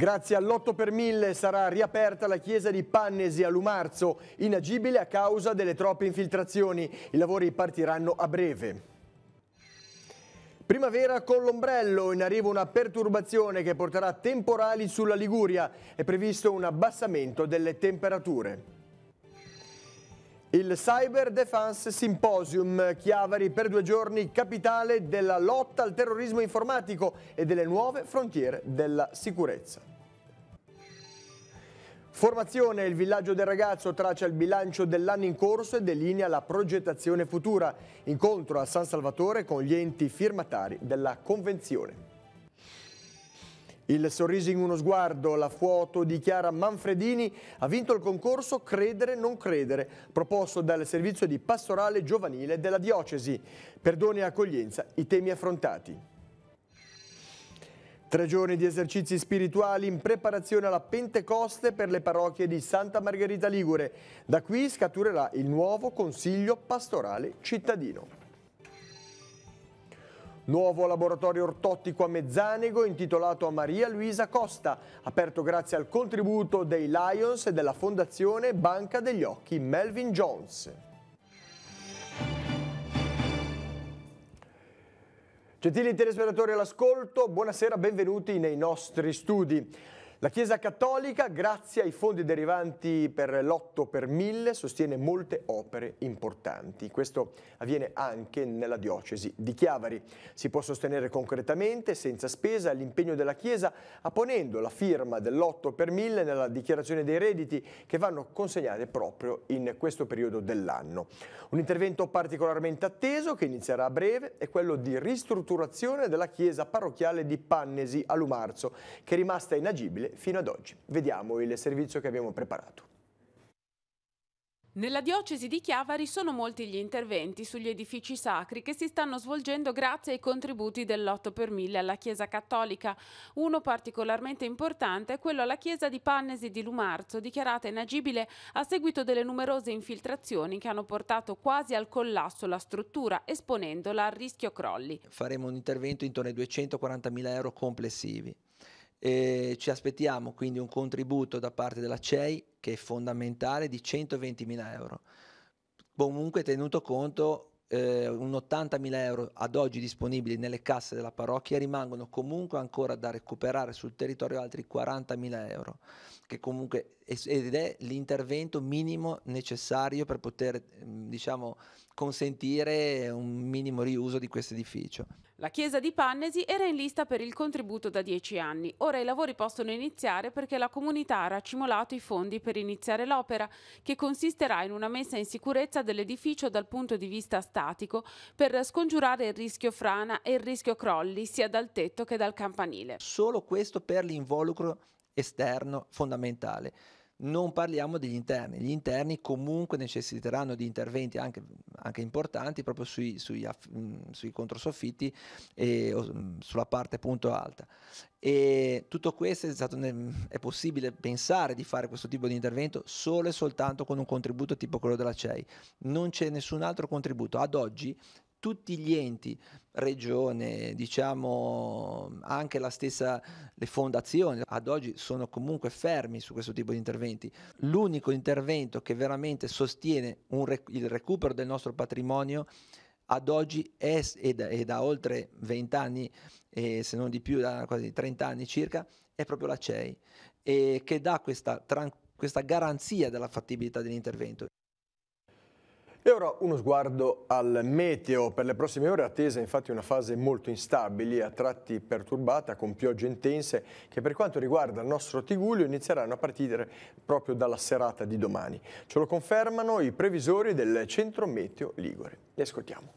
Grazie all'8 per 1000 sarà riaperta la chiesa di Pannesi a Lumarzo, inagibile a causa delle troppe infiltrazioni. I lavori partiranno a breve. Primavera con l'ombrello, in arrivo una perturbazione che porterà temporali sulla Liguria. È previsto un abbassamento delle temperature. Il Cyber Defense Symposium Chiavari per due giorni capitale della lotta al terrorismo informatico e delle nuove frontiere della sicurezza. Formazione, il villaggio del ragazzo traccia il bilancio dell'anno in corso e delinea la progettazione futura. Incontro a San Salvatore con gli enti firmatari della convenzione. Il sorriso in uno sguardo, la foto di Chiara Manfredini ha vinto il concorso Credere non credere, proposto dal servizio di pastorale giovanile della diocesi. Perdone e accoglienza, i temi affrontati. Tre giorni di esercizi spirituali in preparazione alla Pentecoste per le parrocchie di Santa Margherita Ligure. Da qui scaturerà il nuovo Consiglio Pastorale Cittadino. Nuovo laboratorio ortottico a Mezzanego intitolato a Maria Luisa Costa, aperto grazie al contributo dei Lions e della fondazione Banca degli Occhi Melvin Jones. Gentili telespettatori all'ascolto, buonasera, benvenuti nei nostri studi. La Chiesa Cattolica, grazie ai fondi derivanti per l'otto per 1000, sostiene molte opere importanti. Questo avviene anche nella diocesi di Chiavari. Si può sostenere concretamente, senza spesa, l'impegno della Chiesa apponendo la firma dell'otto per 1000 nella dichiarazione dei redditi che vanno consegnate proprio in questo periodo dell'anno. Un intervento particolarmente atteso, che inizierà a breve, è quello di ristrutturazione della Chiesa parrocchiale di Pannesi a Lumarzo, che è rimasta inagibile fino ad oggi. Vediamo il servizio che abbiamo preparato. Nella diocesi di Chiavari sono molti gli interventi sugli edifici sacri che si stanno svolgendo grazie ai contributi dell'otto per mille alla Chiesa Cattolica. Uno particolarmente importante è quello alla Chiesa di Pannesi di Lumarzo, dichiarata inagibile a seguito delle numerose infiltrazioni che hanno portato quasi al collasso la struttura, esponendola al rischio crolli. Faremo un intervento intorno ai 240.000 euro complessivi. E ci aspettiamo quindi un contributo da parte della CEI che è fondamentale di 120.000 euro. Comunque tenuto conto eh, un 80.000 euro ad oggi disponibili nelle casse della parrocchia rimangono comunque ancora da recuperare sul territorio altri 40.000 euro che comunque ed è l'intervento minimo necessario per poter ehm, diciamo, consentire un minimo riuso di questo edificio. La chiesa di Pannesi era in lista per il contributo da dieci anni. Ora i lavori possono iniziare perché la comunità ha raccimolato i fondi per iniziare l'opera, che consisterà in una messa in sicurezza dell'edificio dal punto di vista statico per scongiurare il rischio frana e il rischio crolli sia dal tetto che dal campanile. Solo questo per l'involucro esterno fondamentale. Non parliamo degli interni, gli interni comunque necessiteranno di interventi anche, anche importanti proprio sui, sui, mm, sui controsoffitti e mm, sulla parte appunto alta. E tutto questo è, stato, è, possibile pensare di fare questo tipo di intervento solo e soltanto con un contributo tipo quello della CEI. Non c'è nessun altro contributo. Ad oggi tutti gli enti, regione, diciamo anche la stessa, le fondazioni ad oggi sono comunque fermi su questo tipo di interventi. L'unico intervento che veramente sostiene rec- il recupero del nostro patrimonio ad oggi è, e da, e da oltre 20 anni, eh, se non di più, da quasi 30 anni circa, è proprio la CEI, eh, che dà questa, tran- questa garanzia della fattibilità dell'intervento. E ora uno sguardo al meteo. Per le prossime ore attesa infatti una fase molto instabile, a tratti perturbata, con piogge intense, che per quanto riguarda il nostro Tiguglio inizieranno a partire proprio dalla serata di domani. Ce lo confermano i previsori del Centro Meteo Ligure. Li ascoltiamo.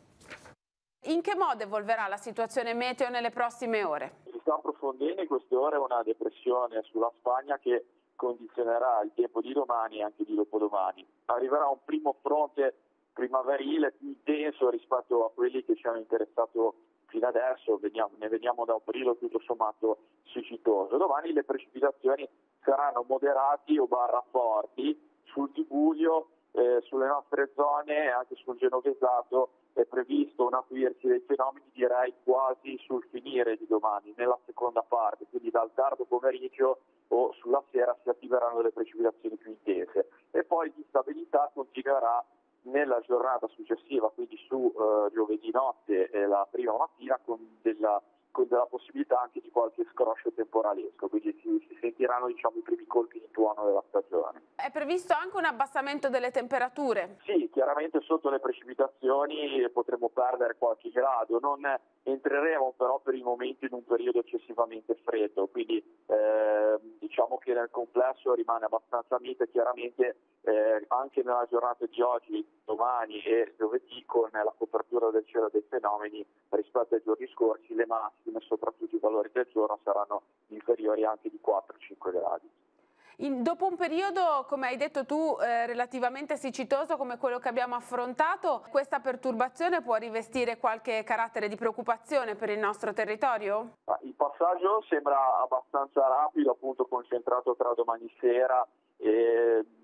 In che modo evolverà la situazione meteo nelle prossime ore? Si sta approfondendo in queste ore una depressione sulla Spagna che condizionerà il tempo di domani e anche di dopodomani. Arriverà un primo fronte primaverile più intenso rispetto a quelli che ci hanno interessato fino adesso, veniamo, ne veniamo da un periodo tutto sommato siccitoso. Domani le precipitazioni saranno moderati o barra forti sul Tiguglio, eh, sulle nostre zone e anche sul Genovesato è previsto un acuirsi dei fenomeni direi quasi sul finire di domani, nella seconda parte, quindi dal tardo pomeriggio o sulla sera si attiveranno le precipitazioni più intense e poi l'instabilità continuerà nella giornata successiva, quindi su eh, giovedì notte e la prima mattina, con della con della possibilità anche di qualche scroscio temporalesco, quindi si, si sentiranno diciamo, i primi colpi di tuono della stagione. È previsto anche un abbassamento delle temperature? Sì, chiaramente sotto le precipitazioni potremo perdere qualche grado, non entreremo però per il momento in un periodo eccessivamente freddo, quindi eh, diciamo che nel complesso rimane abbastanza mite, chiaramente eh, anche nella giornata di oggi, domani e giovedì con la copertura del cielo dei fenomeni rispetto ai giorni scorsi, le masse massime, soprattutto i valori del giorno, saranno inferiori anche di 4-5 gradi. In, dopo un periodo, come hai detto tu, eh, relativamente siccitoso come quello che abbiamo affrontato, questa perturbazione può rivestire qualche carattere di preoccupazione per il nostro territorio? Il passaggio sembra abbastanza rapido, appunto concentrato tra domani sera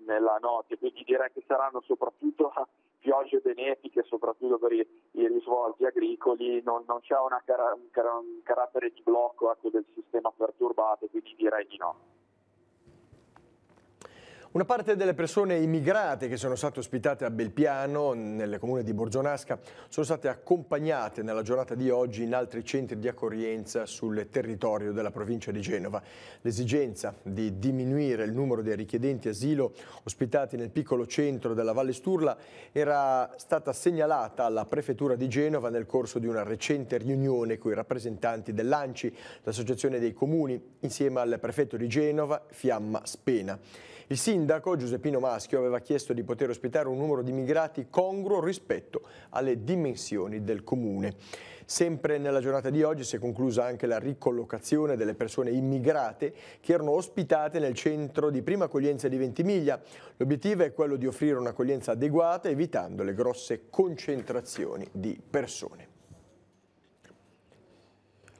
nella notte, quindi direi che saranno soprattutto piogge benefiche, soprattutto per i, i risvolti agricoli, non, non c'è una, un carattere di blocco ecco, del sistema perturbato, quindi direi di no. Una parte delle persone immigrate che sono state ospitate a Belpiano, nel comune di Borgionasca, sono state accompagnate nella giornata di oggi in altri centri di accoglienza sul territorio della provincia di Genova. L'esigenza di diminuire il numero dei richiedenti asilo ospitati nel piccolo centro della Valle Sturla era stata segnalata alla prefettura di Genova nel corso di una recente riunione con i rappresentanti dell'ANCI, l'associazione dei comuni, insieme al prefetto di Genova, Fiamma Spena. Il sindaco Giuseppino Maschio aveva chiesto di poter ospitare un numero di immigrati congruo rispetto alle dimensioni del comune. Sempre nella giornata di oggi si è conclusa anche la ricollocazione delle persone immigrate che erano ospitate nel centro di prima accoglienza di Ventimiglia. L'obiettivo è quello di offrire un'accoglienza adeguata evitando le grosse concentrazioni di persone.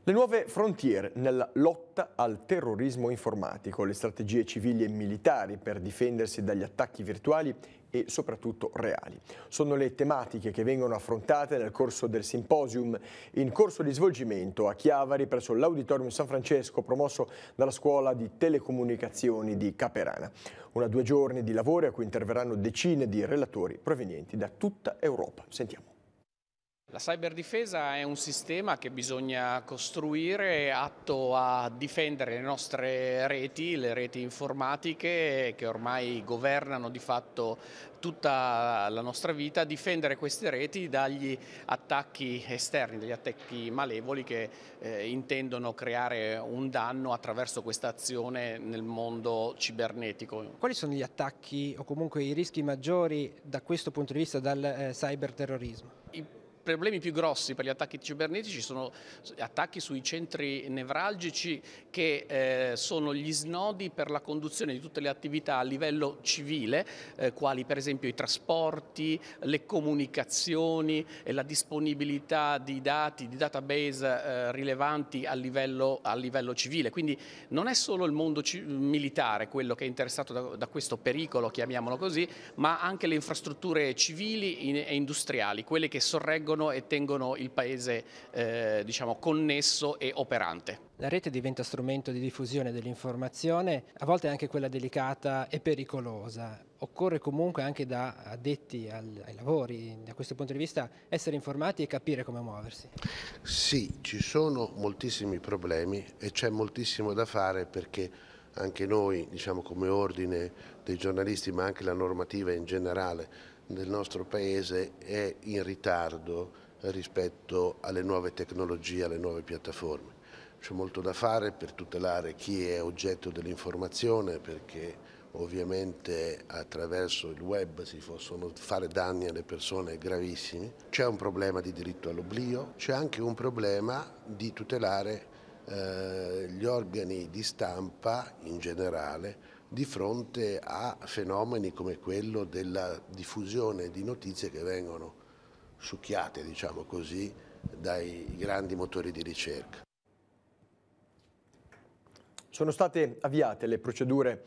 Le nuove frontiere nella lotta al terrorismo informatico, le strategie civili e militari per difendersi dagli attacchi virtuali e soprattutto reali. Sono le tematiche che vengono affrontate nel corso del simposium in corso di svolgimento a Chiavari presso l'Auditorium San Francesco promosso dalla Scuola di Telecomunicazioni di Caperana. Una due giorni di lavoro a cui interverranno decine di relatori provenienti da tutta Europa. Sentiamo. La cyberdifesa è un sistema che bisogna costruire atto a difendere le nostre reti, le reti informatiche che ormai governano di fatto tutta la nostra vita, difendere queste reti dagli attacchi esterni, dagli attacchi malevoli che eh, intendono creare un danno attraverso questa azione nel mondo cibernetico. Quali sono gli attacchi o comunque i rischi maggiori da questo punto di vista dal eh, cyberterrorismo? I problemi più grossi per gli attacchi cibernetici sono attacchi sui centri nevralgici che eh, sono gli snodi per la conduzione di tutte le attività a livello civile, eh, quali per esempio i trasporti, le comunicazioni e la disponibilità di dati, di database eh, rilevanti a livello, a livello, civile. Quindi non è solo il mondo militare quello che è interessato da, da questo pericolo, chiamiamolo così, ma anche le infrastrutture civili e industriali, quelle che sorreggono servono e tengono il paese eh, diciamo, connesso e operante. La rete diventa strumento di diffusione dell'informazione, a volte anche quella delicata e pericolosa. Occorre comunque anche da addetti al, ai lavori, da questo punto di vista, essere informati e capire come muoversi. Sì, ci sono moltissimi problemi e c'è moltissimo da fare perché anche noi, diciamo come ordine dei giornalisti, ma anche la normativa in generale, del nostro Paese è in ritardo rispetto alle nuove tecnologie, alle nuove piattaforme. C'è molto da fare per tutelare chi è oggetto dell'informazione perché ovviamente attraverso il web si possono fare danni alle persone gravissimi. C'è un problema di diritto all'oblio, c'è anche un problema di tutelare eh, gli organi di stampa in generale di fronte a fenomeni come quello della diffusione di notizie che vengono succhiate, diciamo così, dai grandi motori di ricerca. Sono state avviate le procedure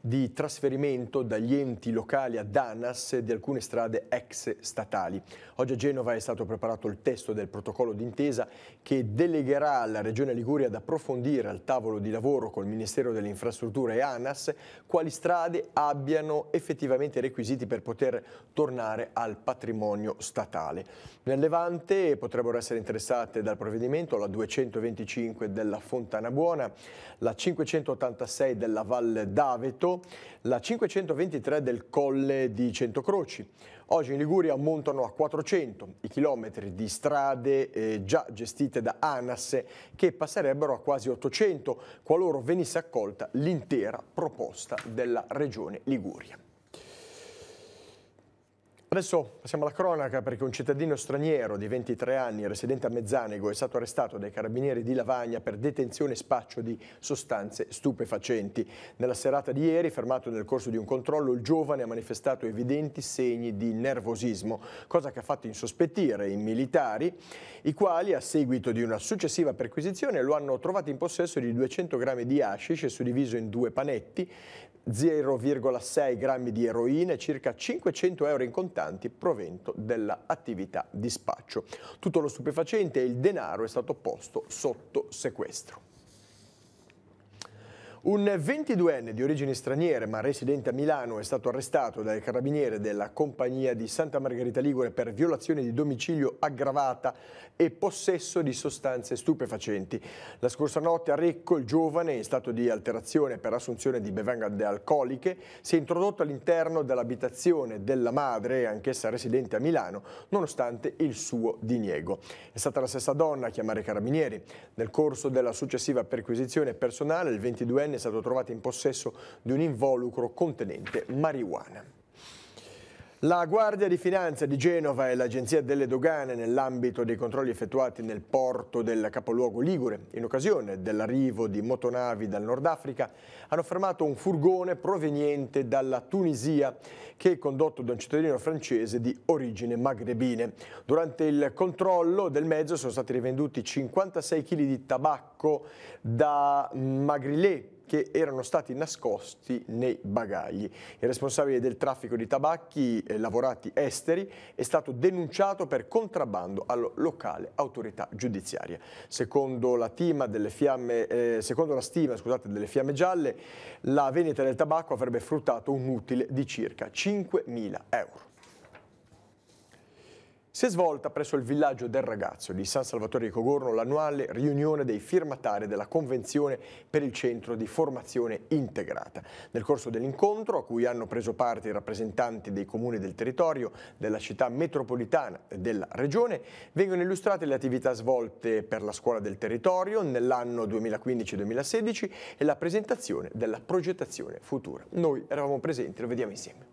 di trasferimento dagli enti locali ad ANAS di alcune strade ex statali. Oggi a Genova è stato preparato il testo del protocollo d'intesa che delegherà alla Regione Liguria ad approfondire al tavolo di lavoro col Ministero delle Infrastrutture e ANAS quali strade abbiano effettivamente requisiti per poter tornare al patrimonio statale. Nel Levante potrebbero essere interessate dal provvedimento la 225 della Fontana Buona, la 586 della Val d'Aveto, la 523 del Colle di Centocroci. Oggi in Liguria montano a 400 i chilometri di strade eh, già gestite da ANAS che passerebbero a quasi 800 qualora venisse accolta l'intera proposta della Regione Liguria. Adesso passiamo alla cronaca perché un cittadino straniero di 23 anni, residente a Mezzanego, è stato arrestato dai carabinieri di Lavagna per detenzione e spaccio di sostanze stupefacenti. Nella serata di ieri, fermato nel corso di un controllo, il giovane ha manifestato evidenti segni di nervosismo, cosa che ha fatto insospettire i militari, i quali a seguito di una successiva perquisizione lo hanno trovato in possesso di 200 grammi di hashish suddiviso in due panetti, 0,6 grammi di eroina e circa 500 euro in contanti provento dell'attività di spaccio. Tutto lo stupefacente e il denaro è stato posto sotto sequestro. Un 22enne di origini straniere ma residente a Milano è stato arrestato dai carabinieri della compagnia di Santa Margherita Ligure per violazione di domicilio aggravata e possesso di sostanze stupefacenti. La scorsa notte a Recco il giovane in stato di alterazione per assunzione di bevande alcoliche si è introdotto all'interno dell'abitazione della madre, anch'essa residente a Milano, nonostante il suo diniego. È stata la stessa donna a chiamare i carabinieri. Nel corso della successiva perquisizione personale il 22enne diciottenne è stato trovato in possesso di un involucro contenente marijuana. La Guardia di Finanza di Genova e l'Agenzia delle Dogane nell'ambito dei controlli effettuati nel porto del capoluogo Ligure in occasione dell'arrivo di motonavi dal Nord Africa hanno fermato un furgone proveniente dalla Tunisia che è condotto da un cittadino francese di origine magrebine. Durante il controllo del mezzo sono stati rivenduti 56 kg di tabacco da Magrilet che erano stati nascosti nei bagagli. Il responsabile del traffico di tabacchi eh, lavorati esteri è stato denunciato per contrabbando alla locale autorità giudiziaria. Secondo la, fiamme, eh, secondo la stima scusate, delle fiamme gialle, la vendita del tabacco avrebbe fruttato un utile di circa 5.000 euro. Si è svolta presso il villaggio del ragazzo di San Salvatore di Cogorno l'annuale riunione dei firmatari della Convenzione per il Centro di Formazione Integrata. Nel corso dell'incontro, a cui hanno preso parte i rappresentanti dei comuni del territorio, della città metropolitana e della regione, vengono illustrate le attività svolte per la scuola del territorio nell'anno 2015-2016 e la presentazione della progettazione futura. Noi eravamo presenti, lo vediamo insieme.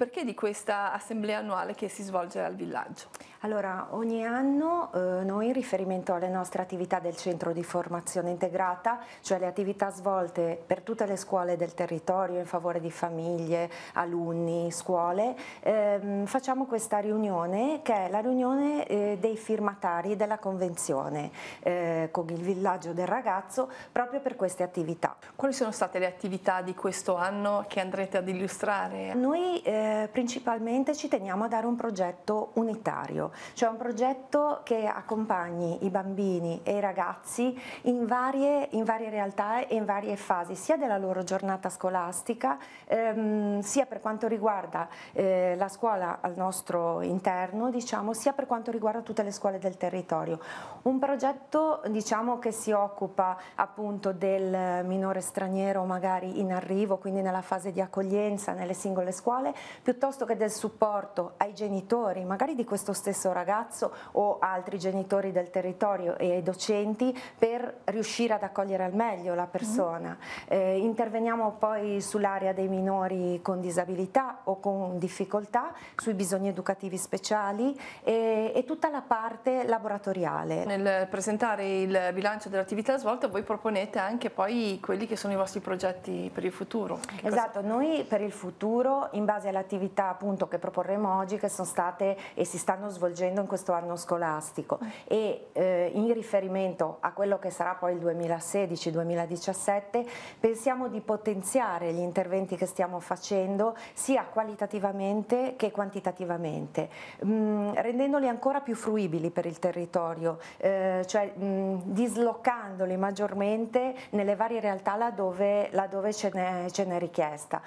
Perché di questa assemblea annuale che si svolge al villaggio? Allora, ogni anno eh, noi in riferimento alle nostre attività del centro di formazione integrata, cioè le attività svolte per tutte le scuole del territorio in favore di famiglie, alunni, scuole, ehm, facciamo questa riunione che è la riunione eh, dei firmatari della convenzione eh, con il villaggio del ragazzo proprio per queste attività. Quali sono state le attività di questo anno che andrete ad illustrare? Noi eh, eh, principalmente ci teniamo a dare un progetto unitario, cioè un progetto che accompagni i bambini e i ragazzi in varie, in varie realtà e in varie fasi, sia della loro giornata scolastica, ehm, sia per quanto riguarda eh, la scuola al nostro interno, diciamo, sia per quanto riguarda tutte le scuole del territorio. Un progetto diciamo, che si occupa appunto del minore straniero magari in arrivo, quindi nella fase di accoglienza nelle singole scuole, piuttosto che del supporto ai genitori, magari di questo stesso ragazzo o altri genitori del territorio e ai docenti per riuscire ad accogliere al meglio la persona. Mm-hmm. Eh, interveniamo poi sull'area dei minori con disabilità o con difficoltà, sui bisogni educativi speciali e, e tutta la parte laboratoriale. Nel presentare il bilancio dell'attività svolta voi proponete anche poi quelli che sono i vostri progetti per il futuro. Che esatto, cosa? noi per il futuro in base alla attività appunto che proporremo oggi che sono state e si stanno svolgendo in questo anno scolastico e eh, in riferimento a quello che sarà poi il 2016-2017 pensiamo di potenziare gli interventi che stiamo facendo sia qualitativamente che quantitativamente mh, mm, rendendoli ancora più fruibili per il territorio eh, cioè mh, mm, dislocandoli maggiormente nelle varie realtà laddove, laddove ce n'è richiesta.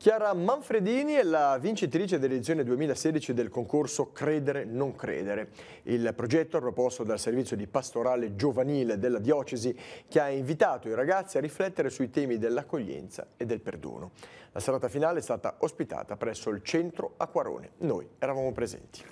Chiara Manfredini è la vincitrice dell'edizione 2016 del concorso Credere non credere. Il progetto è proposto dal servizio di pastorale giovanile della diocesi che ha invitato i ragazzi a riflettere sui temi dell'accoglienza e del perdono. La serata finale è stata ospitata presso il centro Acquarone. Noi eravamo presenti.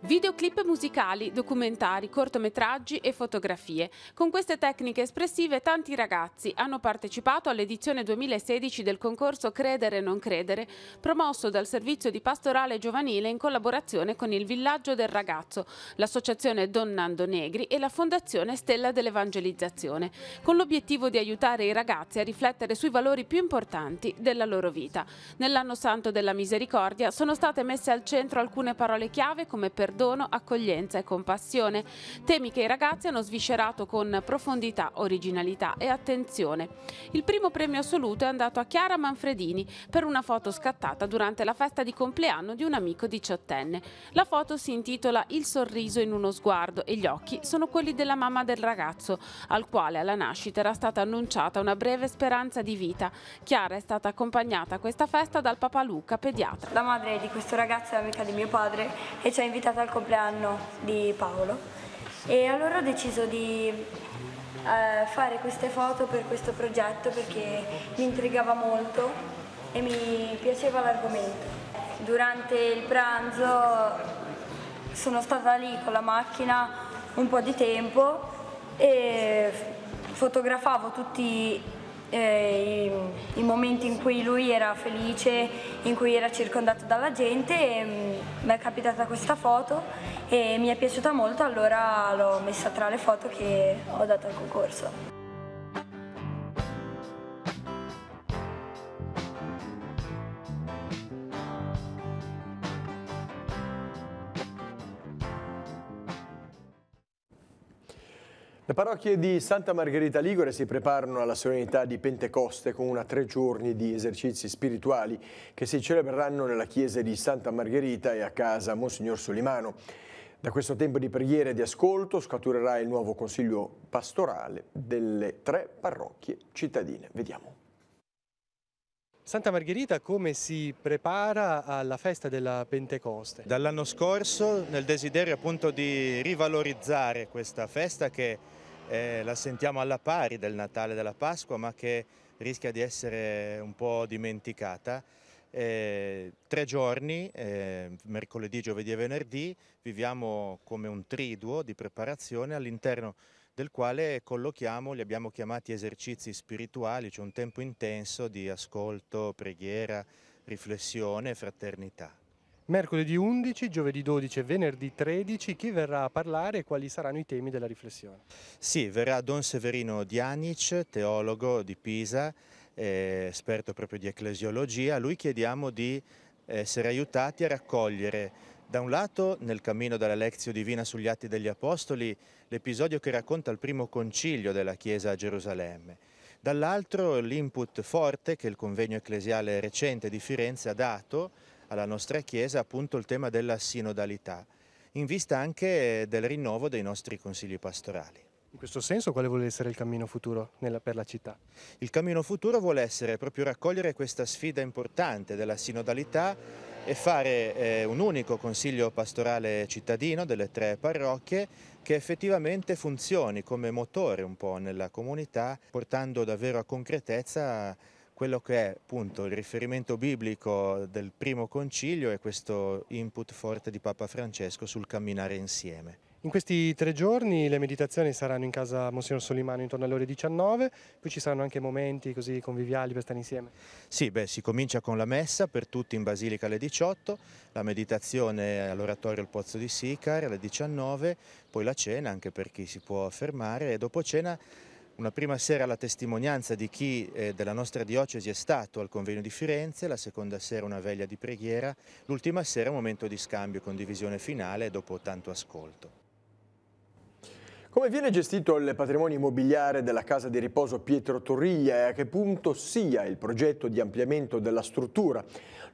Videoclip musicali, documentari, cortometraggi e fotografie. Con queste tecniche espressive tanti ragazzi hanno partecipato all'edizione 2016 del concorso Credere e non credere, promosso dal Servizio di Pastorale Giovanile in collaborazione con il Villaggio del Ragazzo, l'associazione Donnando Negri e la Fondazione Stella dell'Evangelizzazione, con l'obiettivo di aiutare i ragazzi a riflettere sui valori più importanti della loro vita. Nell'anno santo della misericordia sono state messe al centro alcune parole chiave come perdono perdono, accoglienza e compassione, temi che i ragazzi hanno sviscerato con profondità, originalità e attenzione. Il primo premio assoluto è andato a Chiara Manfredini per una foto scattata durante la festa di compleanno di un amico diciottenne. La foto si intitola Il sorriso in uno sguardo e gli occhi sono quelli della mamma del ragazzo, al quale alla nascita era stata annunciata una breve speranza di vita. Chiara è stata accompagnata a questa festa dal papà Luca, pediatra. La madre di questo ragazzo è amica di mio padre e ci ha invitato dedicata al compleanno di Paolo e allora ho deciso di eh, fare queste foto per questo progetto perché mi intrigava molto e mi piaceva l'argomento. Durante il pranzo sono stata lì con la macchina un po' di tempo e fotografavo tutti eh, i, i, momenti in cui lui era felice, in cui era circondato dalla gente e mm, mi è capitata questa foto e mi è piaciuta molto, allora l'ho messa tra le foto che ho dato al concorso. parrocchie di Santa Margherita Ligure si preparano alla solennità di Pentecoste con una tre giorni di esercizi spirituali che si celebreranno nella chiesa di Santa Margherita e a casa Monsignor Solimano. Da questo tempo di preghiera e di ascolto scaturerà il nuovo consiglio pastorale delle tre parrocchie cittadine. Vediamo. Santa Margherita come si prepara alla festa della Pentecoste? Dall'anno scorso nel desiderio appunto di rivalorizzare questa festa che eh, la sentiamo alla pari del Natale e della Pasqua, ma che rischia di essere un po' dimenticata. Eh, tre giorni, eh, mercoledì, giovedì e venerdì, viviamo come un triduo di preparazione all'interno del quale collochiamo, li abbiamo chiamati esercizi spirituali, cioè un tempo intenso di ascolto, preghiera, riflessione e fraternità. Mercoledì 11, giovedì 12 e venerdì 13 chi verrà a parlare e quali saranno i temi della riflessione? Sì, verrà Don Severino Dianic, teologo di Pisa, eh, esperto proprio di ecclesiologia. A lui chiediamo di essere aiutati a raccogliere da un lato nel cammino dalla Lezio Divina sugli Atti degli Apostoli l'episodio che racconta il primo concilio della Chiesa a Gerusalemme, dall'altro l'input forte che il convegno ecclesiale recente di Firenze ha dato alla nostra Chiesa appunto il tema della sinodalità, in vista anche del rinnovo dei nostri consigli pastorali. In questo senso quale vuole essere il cammino futuro nella, per la città? Il cammino futuro vuole essere proprio raccogliere questa sfida importante della sinodalità e fare eh, un unico consiglio pastorale cittadino delle tre parrocchie che effettivamente funzioni come motore un po' nella comunità, portando davvero a concretezza quello che è appunto il riferimento biblico del primo concilio e questo input forte di Papa Francesco sul camminare insieme. In questi tre giorni le meditazioni saranno in casa Monsignor Solimano intorno alle ore 19, poi ci saranno anche momenti così conviviali per stare insieme. Sì, beh, si comincia con la messa per tutti in Basilica alle 18, la meditazione all'oratorio al Pozzo di Sicar alle 19, poi la cena anche per chi si può fermare e dopo cena una prima sera la testimonianza di chi eh, della nostra diocesi è stato al convegno di Firenze, la seconda sera una veglia di preghiera, l'ultima sera un momento di scambio e condivisione finale dopo tanto ascolto. Come viene gestito il patrimonio immobiliare della casa di riposo Pietro Torriglia e a che punto sia il progetto di ampliamento della struttura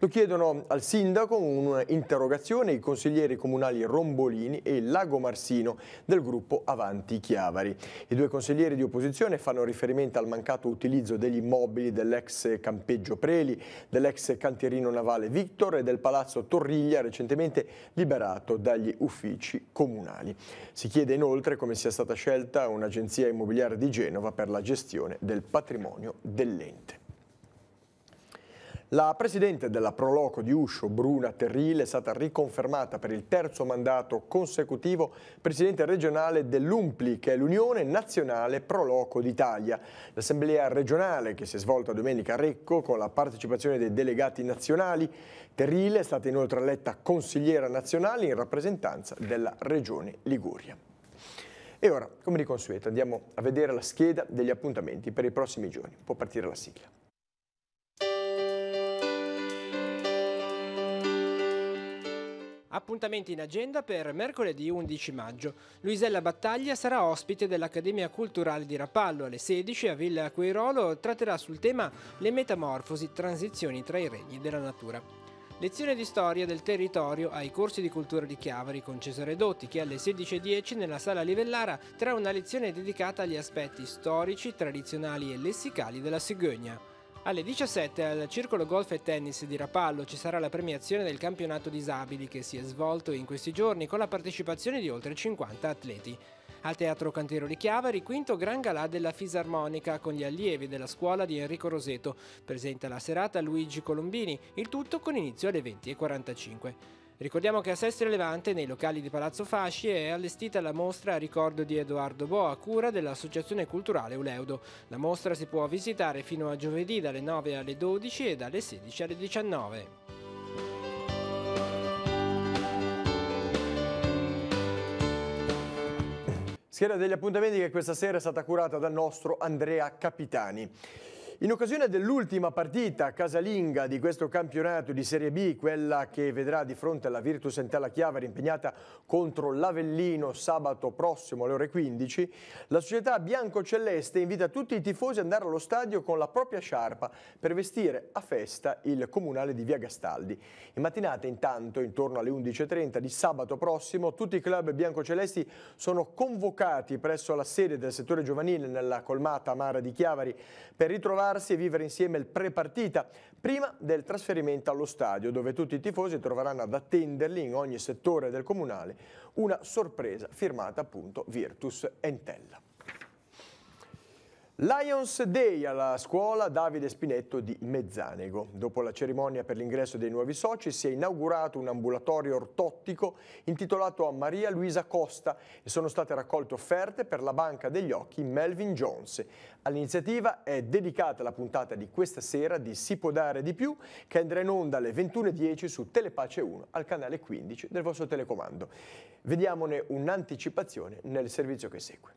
lo chiedono al sindaco un'interrogazione i consiglieri comunali Rombolini e Lago Marsino del gruppo Avanti Chiavari. I due consiglieri di opposizione fanno riferimento al mancato utilizzo degli immobili dell'ex campeggio Preli, dell'ex cantierino navale Victor e del palazzo Torriglia recentemente liberato dagli uffici comunali. Si chiede inoltre come sia stata scelta un'agenzia immobiliare di Genova per la gestione del patrimonio dell'ente. La presidente della Proloco di Uscio, Bruna Terrile, è stata riconfermata per il terzo mandato consecutivo presidente regionale dell'UMPLI, che è l'Unione Nazionale Proloco d'Italia. L'assemblea regionale, che si è svolta domenica a Recco con la partecipazione dei delegati nazionali, Terrile è stata inoltre eletta consigliera nazionale in rappresentanza della Regione Liguria. E ora, come di consueto, andiamo a vedere la scheda degli appuntamenti per i prossimi giorni. Può partire la sigla. Appuntamenti in agenda per mercoledì 11 maggio. Luisella Battaglia sarà ospite dell'Accademia Culturale di Rapallo alle 16 a Villa Queirolo, tratterà sul tema le metamorfosi, transizioni tra i regni della natura. Lezione di storia del territorio ai corsi di cultura di Chiavari con Cesare Dotti che alle 16.10 nella sala Livellara terrà una lezione dedicata agli aspetti storici, tradizionali e lessicali della Sigogna. Alle 17 al Circolo Golf e Tennis di Rapallo ci sarà la premiazione del campionato disabili che si è svolto in questi giorni con la partecipazione di oltre 50 atleti. Al Teatro Cantero di Chiavari, quinto Gran Galà della Fisarmonica con gli allievi della scuola di Enrico Roseto. Presenta la serata Luigi Colombini, il tutto con inizio alle 20.45. Ricordiamo che a Sestri Levante, nei locali di Palazzo Fasci, è allestita la mostra a ricordo di Edoardo Bo a cura dell'Associazione Culturale Uleudo. La mostra si può visitare fino a giovedì dalle 9 alle 12 e dalle 16 alle 19. Schiera degli appuntamenti che questa sera è stata curata dal nostro Andrea Capitani. In occasione dell'ultima partita casalinga di questo campionato di Serie B, quella che vedrà di fronte la Virtus Entella Chiavari impegnata contro l'Avellino sabato prossimo alle ore 15, la società biancoceleste invita tutti i tifosi ad andare allo stadio con la propria sciarpa per vestire a festa il comunale di Via Gastaldi. In mattinata intanto, intorno alle 11.30 di sabato prossimo, tutti i club biancocelesti sono convocati presso la sede del settore giovanile nella colmata Amara di Chiavari per ritrovare incontrarsi e vivere insieme il pre-partita, prima del trasferimento allo stadio, dove tutti i tifosi troveranno ad attenderli in ogni settore del comunale una sorpresa firmata appunto Virtus Entella. Lions Day alla scuola Davide Spinetto di Mezzanego. Dopo la cerimonia per l'ingresso dei nuovi soci si è inaugurato un ambulatorio ortottico intitolato a Maria Luisa Costa e sono state raccolte offerte per la banca degli occhi Melvin Jones. All'iniziativa è dedicata la puntata di questa sera di Si può dare di più che andrà in onda alle 21.10 su Telepace 1 al canale 15 del vostro telecomando. Vediamone un'anticipazione nel servizio che segue.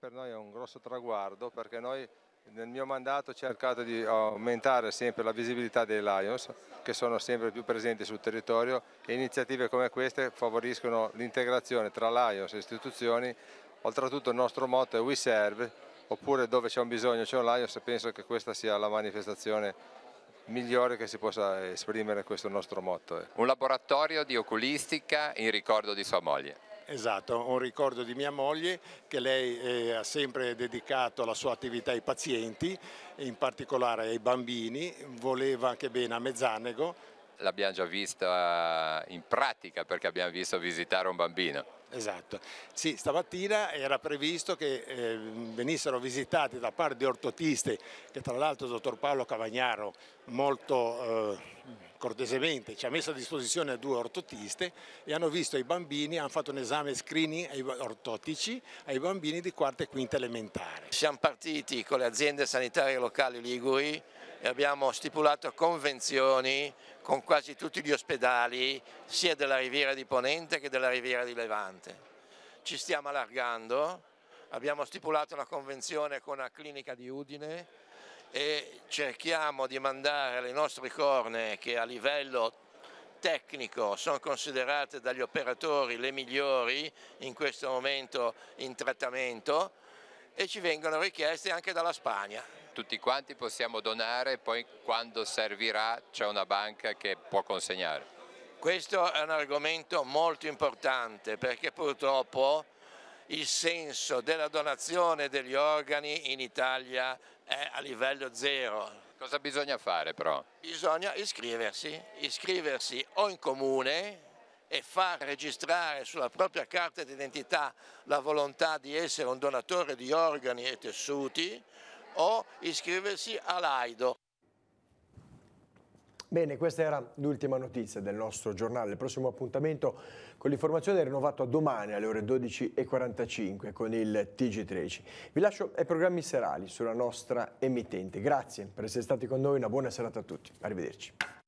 per noi è un grosso traguardo perché noi nel mio mandato ho cercato di aumentare sempre la visibilità dei Lions che sono sempre più presenti sul territorio e iniziative come queste favoriscono l'integrazione tra Lions e istituzioni. Oltretutto il nostro motto è We Serve, oppure dove c'è un bisogno c'è un Lions e penso che questa sia la manifestazione migliore che si possa esprimere questo nostro motto. Eh. Un laboratorio di oculistica in ricordo di sua moglie. Esatto, un ricordo di mia moglie che lei eh, ha sempre dedicato la sua attività ai pazienti, in particolare ai bambini, voleva anche bene a Mezzanego. L'abbiamo già vista in pratica perché abbiamo visto visitare un bambino. Esatto, sì, stamattina era previsto che eh, venissero visitati da parte di ortotisti, che tra l'altro il dottor Paolo Cavagnaro molto eh, cortesemente ci ha messo a disposizione due ortotiste e hanno visto i bambini, hanno fatto un esame screening ortotici ai bambini di quarta e quinta elementare. Siamo partiti con le aziende sanitarie locali Liguri e abbiamo stipulato convenzioni con quasi tutti gli ospedali sia della riviera di Ponente che della riviera di Levante. Ci stiamo allargando, abbiamo stipulato una convenzione con la clinica di Udine e cerchiamo di mandare le nostre corne che a livello tecnico sono considerate dagli operatori le migliori in questo momento in trattamento e ci vengono richieste anche dalla Spagna tutti quanti possiamo donare, poi quando servirà c'è una banca che può consegnare. Questo è un argomento molto importante perché purtroppo il senso della donazione degli organi in Italia è a livello zero. Cosa bisogna fare però? Bisogna iscriversi, iscriversi o in comune e far registrare sulla propria carta d'identità la volontà di essere un donatore di organi e tessuti o iscriversi all'AIDO. Bene, questa era l'ultima notizia del nostro giornale. Il prossimo appuntamento con l'informazione è rinnovato domani alle ore 12.45 con il TG13. Vi lascio ai programmi serali sulla nostra emittente. Grazie per essere stati con noi, una buona serata a tutti. Arrivederci.